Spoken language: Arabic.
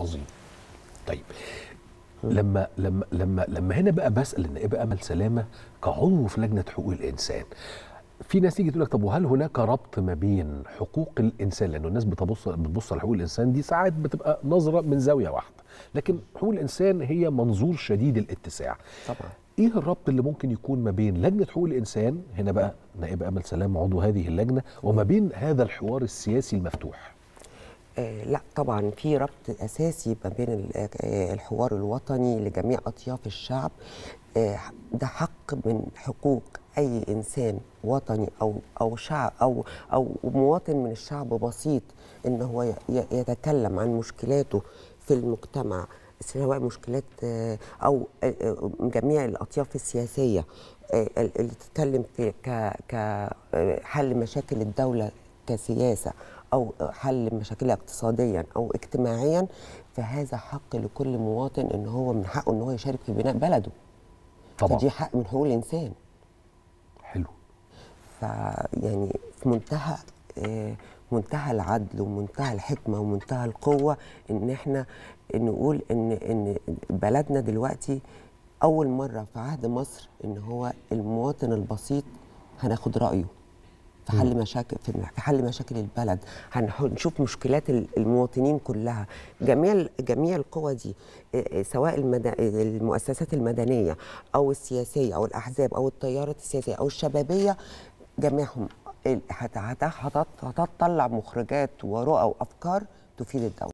عظيم طيب لما لما لما لما هنا بقى بسال النائب إيه امل سلامه كعضو في لجنه حقوق الانسان في ناس تيجي تقول لك طب وهل هناك ربط ما بين حقوق الانسان لانه الناس بتبص بتبص لحقوق الانسان دي ساعات بتبقى نظره من زاويه واحده لكن حقوق الانسان هي منظور شديد الاتساع طبعا ايه الربط اللي ممكن يكون ما بين لجنه حقوق الانسان هنا بقى نائب امل سلام عضو هذه اللجنه وما بين هذا الحوار السياسي المفتوح آه، لا طبعا في ربط اساسي ما بين آه، الحوار الوطني لجميع اطياف الشعب آه، ده حق من حقوق اي انسان وطني او او شعب او او مواطن من الشعب بسيط ان هو يتكلم عن مشكلاته في المجتمع سواء مشكلات او جميع الاطياف السياسيه اللي تتكلم في كحل مشاكل الدوله كسياسه او حل مشاكلها اقتصاديا او اجتماعيا فهذا حق لكل مواطن ان هو من حقه ان هو يشارك في بناء بلده طبعا فدي حق من حقوق الانسان حلو فيعني في منتهى آه، منتهى العدل ومنتهى الحكمه ومنتهى القوه ان احنا نقول ان ان بلدنا دلوقتي اول مره في عهد مصر ان هو المواطن البسيط هناخد رايه في حل مشاكل في حل مشاكل البلد هنشوف مشكلات المواطنين كلها جميع جميع القوى دي آه، آه، سواء المد... المؤسسات المدنيه او السياسيه او الاحزاب او التيارات السياسيه او الشبابيه جميعهم هتطلع مخرجات ورؤى وافكار تفيد الدوله